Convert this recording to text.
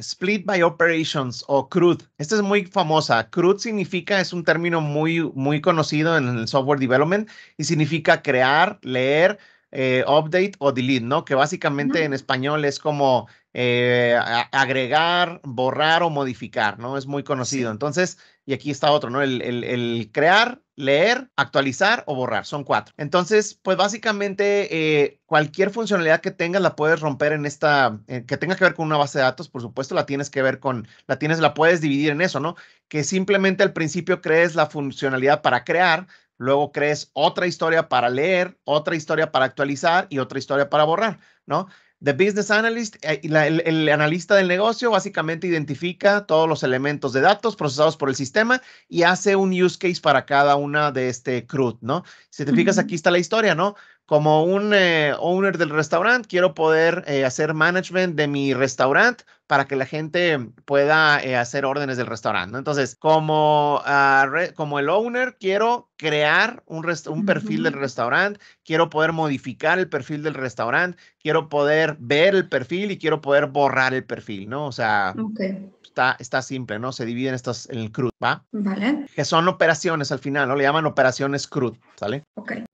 Split by Operations o CRUD. Esta es muy famosa. CRUD significa, es un término muy, muy conocido en el software development y significa crear, leer, eh, update o delete, ¿no? Que básicamente en español es como eh, agregar, borrar o modificar, ¿no? Es muy conocido. Entonces, y aquí está otro, ¿no? El, crear, leer, actualizar o borrar, son cuatro. Entonces, pues básicamente eh, cualquier funcionalidad que tengas la puedes romper en esta, que tenga que ver con una base de datos, por supuesto, la tienes que ver con, la tienes, la puedes dividir en eso, ¿no? Que simplemente al principio crees la funcionalidad para crear, luego crees otra historia para leer, otra historia para actualizar y otra historia para borrar, ¿no? The Business Analyst, eh, el, el, analista del negocio, básicamente identifica todos los elementos de datos procesados por el sistema y hace un use case para cada una de este CRUD, ¿no? Si te fijas, aquí está la historia, ¿no? como un eh, owner del restaurante, quiero poder eh, hacer management de mi restaurante para que la gente pueda eh, hacer órdenes del restaurante. Entonces, como, ah, como el owner, quiero crear un, perfil del restaurante, quiero poder modificar el perfil del restaurante, quiero poder ver el perfil y quiero poder borrar el perfil, ¿no? O sea, está, está simple, ¿no? Se dividen estos en el CRUD, ¿va? Vale. Que son operaciones al final, ¿no? Le llaman operaciones CRUD, ¿sale? Ok.